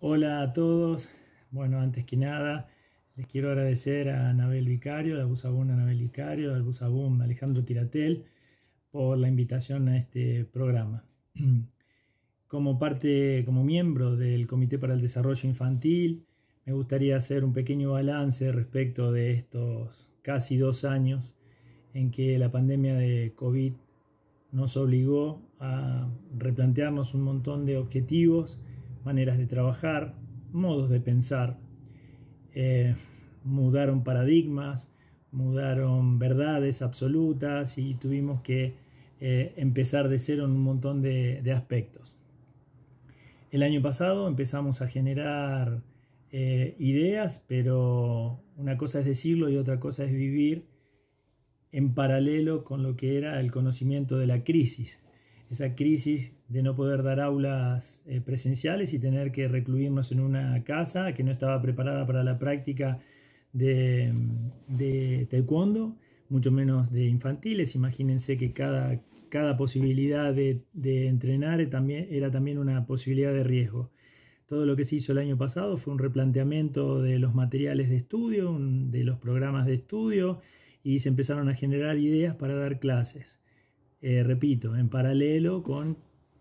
Hola a todos. Bueno, antes que nada, les quiero agradecer a Anabel Vicario, a Busabun Anabel Vicario, al Busabun Alejandro Tiratel, por la invitación a este programa. Como parte, como miembro del Comité para el Desarrollo Infantil, me gustaría hacer un pequeño balance respecto de estos casi dos años en que la pandemia de COVID nos obligó a replantearnos un montón de objetivos maneras de trabajar, modos de pensar, eh, mudaron paradigmas, mudaron verdades absolutas y tuvimos que eh, empezar de cero en un montón de, aspectos. El año pasado empezamos a generar eh, ideas, pero una cosa es decirlo y otra cosa es vivir en paralelo con lo que era el conocimiento de la crisis esa crisis de no poder dar aulas eh, presenciales y tener que recluirnos en una casa que no estaba preparada para la práctica de, mm, taekwondo, mucho menos de infantiles. Imagínense que cada, posibilidad de, de entrenar también, era también una posibilidad de riesgo. Todo lo que se hizo el año pasado fue un replanteamiento de los materiales de estudio, de los programas de estudio, y se empezaron a generar ideas para dar clases. Eh, repito, en paralelo con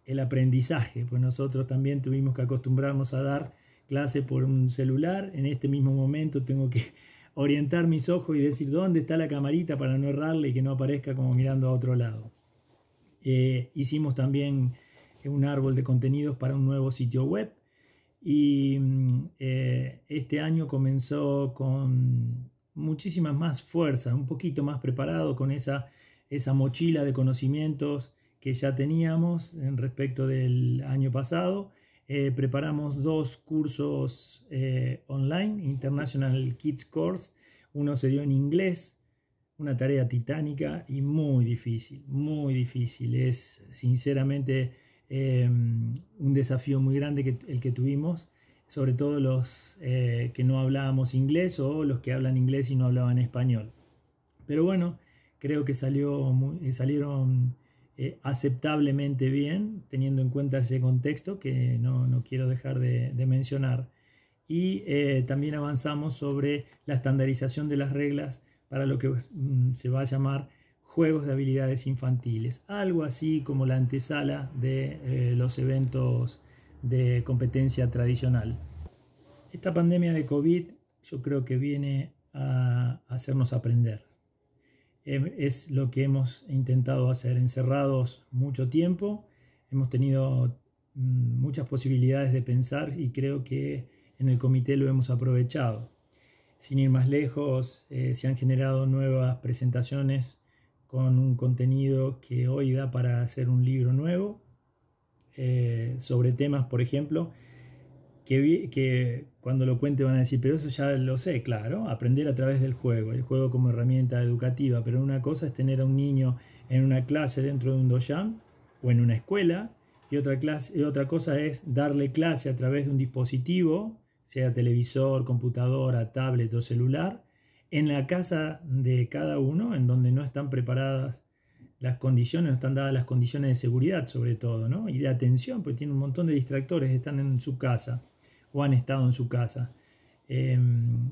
el aprendizaje, pues nosotros también tuvimos que acostumbrarnos a dar clase por un celular, en este mismo momento tengo que orientar mis ojos y decir dónde está la camarita para no errarle y que no aparezca como mirando a otro lado. Eh, hicimos también un árbol de contenidos para un nuevo sitio web y mm, eh, este año comenzó con muchísima más fuerza, un poquito más preparado con esa esa mochila de conocimientos que ya teníamos respecto del año pasado. Eh, preparamos dos cursos eh, online, International Kids Course. Uno se dio en inglés, una tarea titánica y muy difícil, muy difícil. Es sinceramente em, un desafío muy grande que, el que tuvimos, sobre todo los eh, que no hablábamos inglés o los que hablan inglés y no hablaban español. Pero bueno, creo que salió eh, salieron eh, aceptablemente bien, teniendo en cuenta ese contexto que no, no quiero dejar de, mencionar. Y eh, también avanzamos sobre la estandarización de las reglas para lo que mm, se va a llamar juegos de habilidades infantiles, algo así como la antesala de los eventos de competencia tradicional. Esta pandemia de COVID yo creo que viene a hacernos aprender. Em, es lo que hemos intentado hacer encerrados mucho tiempo. Hemos tenido mm, muchas posibilidades de pensar y creo que en el comité lo hemos aprovechado. Sin ir más lejos, eh, se han generado nuevas presentaciones con un contenido que hoy da para hacer un libro nuevo eh, sobre temas, por ejemplo, que, cuando lo cuente van a decir, pero eso ya lo sé, claro, aprender a través del juego, el juego como herramienta educativa, pero una cosa es tener a un niño en una clase dentro de un doyam o en una escuela, y otra, clase, otra cosa es darle clase a través de un dispositivo, sea televisor, computadora, tablet o celular, en la casa de cada uno, en donde no están preparadas las condiciones, no están dadas las condiciones de seguridad sobre todo, Y de atención, porque tiene un montón de distractores, están en su casa o han estado en su casa. Em,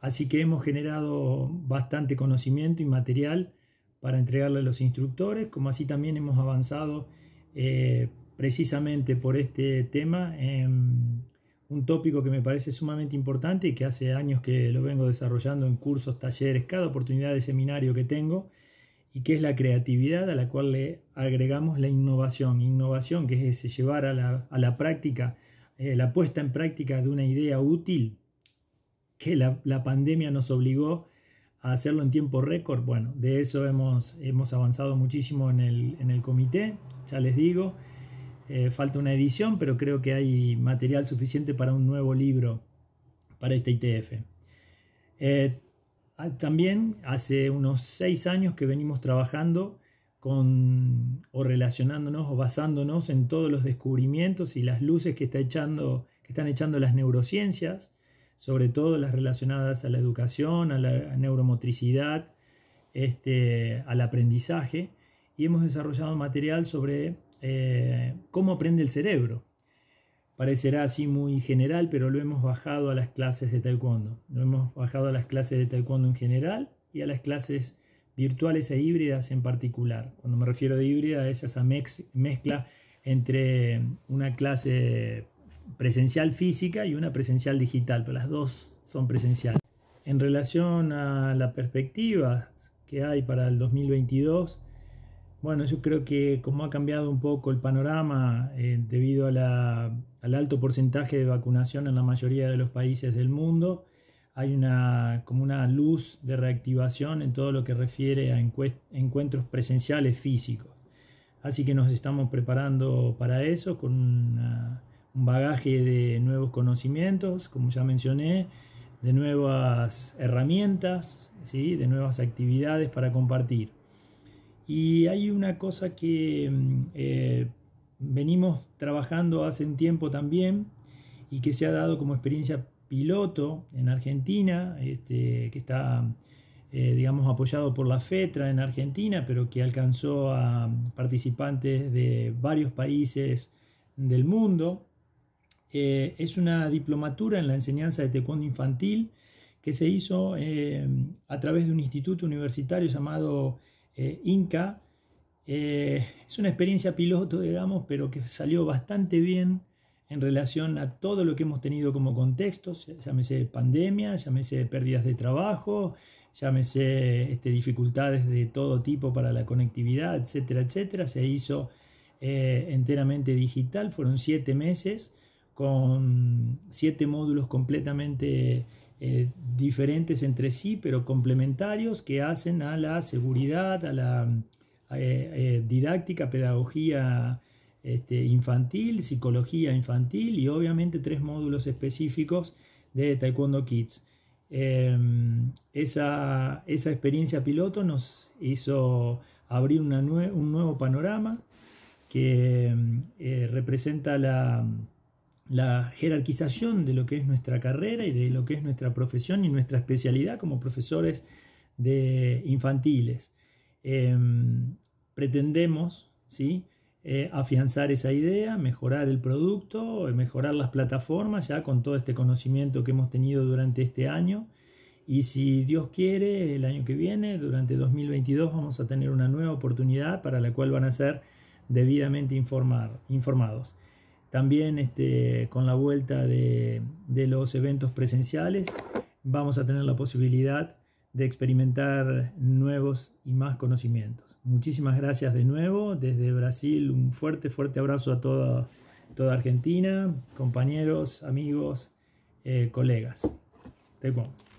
así que hemos generado bastante conocimiento y material para entregarle a los instructores, como así también hemos avanzado eh, precisamente por este tema, em, un tópico que me parece sumamente importante y que hace años que lo vengo desarrollando en cursos, talleres, cada oportunidad de seminario que tengo, y que es la creatividad a la cual le agregamos la innovación. Innovación que es llevar a la práctica eh, la puesta en práctica de una idea útil que la, pandemia nos obligó a hacerlo en tiempo récord. Bueno, de eso hemos, hemos avanzado muchísimo en el, comité, ya les digo. Eh, falta una edición, pero creo que hay material suficiente para un nuevo libro para este ITF. Eh, también hace unos seis años que venimos trabajando con, o relacionándonos o basándonos en todos los descubrimientos y las luces que, está echando, que están echando las neurociencias, sobre todo las relacionadas a la educación, a la neuromotricidad, este, al aprendizaje, y hemos desarrollado material sobre eh, cómo aprende el cerebro. Parecerá así muy general, pero lo hemos bajado a las clases de taekwondo. Lo hemos bajado a las clases de taekwondo en general y a las clases virtuales e híbridas en particular. Cuando me refiero a híbrida es esa mezcla entre una clase presencial física y una presencial digital, pero las dos son presenciales. En relación a la perspectiva que hay para el 2022, bueno, yo creo que como ha cambiado un poco el panorama eh, debido al alto porcentaje de vacunación en la mayoría de los países del mundo, hay una, como una luz de reactivación en todo lo que refiere a encuentros presenciales físicos. Así que nos estamos preparando para eso con un bagaje de nuevos conocimientos, como ya mencioné, de nuevas herramientas, ¿sí? de nuevas actividades para compartir. Y hay una cosa que mm, eh, venimos trabajando hace un tiempo también y que se ha dado como experiencia piloto en Argentina, este, que está, eh, digamos, apoyado por la FETRA en Argentina, pero que alcanzó a participantes de varios países del mundo. Eh, es una diplomatura en la enseñanza de taekwondo infantil que se hizo eh, a través de un instituto universitario llamado INCA. es una experiencia piloto, digamos, pero que salió bastante bien en relación a todo lo que hemos tenido como contextos, llámese pandemia, llámese pérdidas de trabajo, llámese este, dificultades de todo tipo para la conectividad, etcétera, etcétera. Se hizo eh, enteramente digital, fueron siete meses con siete módulos completamente eh, diferentes entre sí, pero complementarios que hacen a la seguridad, a la eh, didáctica, pedagogía este, infantil, psicología infantil y obviamente tres módulos específicos de Taekwondo Kids. Em, esa, esa, experiencia piloto nos hizo abrir una un nuevo panorama que em, eh, representa la, la, jerarquización de lo que es nuestra carrera y de lo que es nuestra profesión y nuestra especialidad como profesores de infantiles. Em, pretendemos, ¿sí? Eh, afianzar esa idea, mejorar el producto, eh, mejorar las plataformas ya con todo este conocimiento que hemos tenido durante este año. Y si Dios quiere, el año que viene, durante 2022, vamos a tener una nueva oportunidad para la cual van a ser debidamente informar, informados. También este, con la vuelta de, de los eventos presenciales, vamos a tener la posibilidad de experimentar nuevos y más conocimientos. Muchísimas gracias de nuevo. Desde Brasil, un fuerte, fuerte abrazo a toda, toda Argentina, compañeros, amigos, eh, colegas. Te